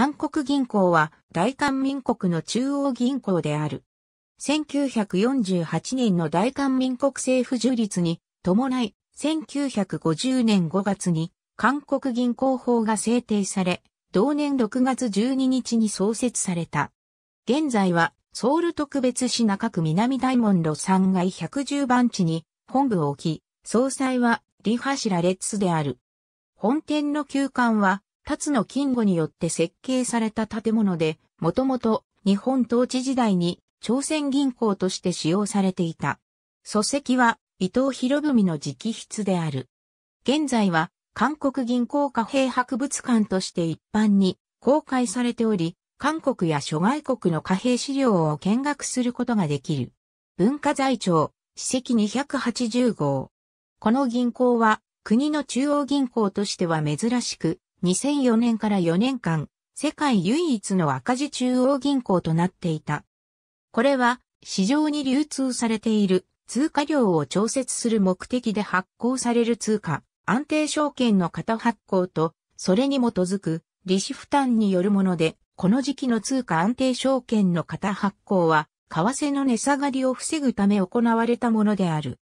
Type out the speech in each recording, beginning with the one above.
韓国銀行は大韓民国の中央銀行である。1948年の大韓民国政府樹立に伴い、1950年5月に韓国銀行法が制定され、同年6月12日に創設された。現在はソウル特別市中区南大門路3階110番地に本部を置き、総裁はリハシラレッツである。本店の休館はつ野金吾によって設計された建物で、もともと日本統治時代に朝鮮銀行として使用されていた。礎石は伊藤博文の直筆である。現在は韓国銀行貨幣博物館として一般に公開されており、韓国や諸外国の貨幣資料を見学することができる。文化財庁、史跡280号。この銀行は国の中央銀行としては珍しく、2004年から4年間、世界唯一の赤字中央銀行となっていた。これは、市場に流通されている通貨量を調節する目的で発行される通貨、安定証券の型発行と、それに基づく利子負担によるもので、この時期の通貨安定証券の型発行は、為替の値下がりを防ぐため行われたものである。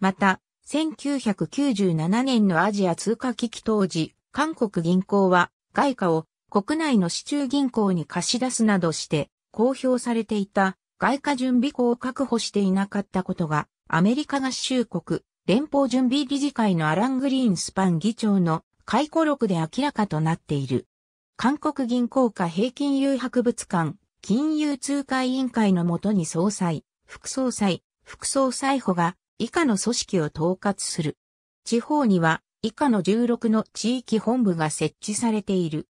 また、1997年のアジア通貨危機当時、韓国銀行は外貨を国内の市中銀行に貸し出すなどして公表されていた外貨準備庫を確保していなかったことがアメリカ合衆国連邦準備理事会のアラン・グリーンスパン議長の回顧録で明らかとなっている。韓国銀行家平均有博物館金融通貨委員会のもとに総裁、副総裁、副総裁補が以下の組織を統括する。地方には以下の16の地域本部が設置されている。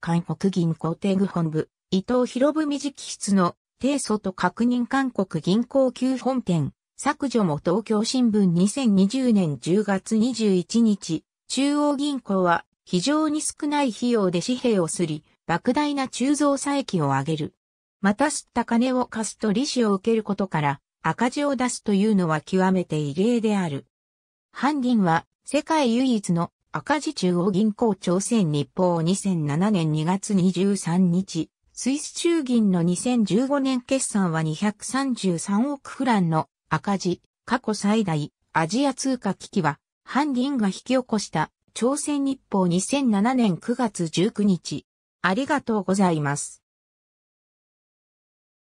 韓国銀行テ具本部、伊藤博文直筆の提訴と確認韓国銀行級本店、削除も東京新聞2020年10月21日、中央銀行は非常に少ない費用で紙幣をすり、莫大な鋳造差益を上げる。また吸った金を貸すと利子を受けることから、赤字を出すというのは極めて異例である。ィンは世界唯一の赤字中央銀行朝鮮日報2007年2月23日、スイス中銀の2015年決算は233億フランの赤字、過去最大、アジア通貨危機は、ィンが引き起こした朝鮮日報2007年9月19日。ありがとうございます。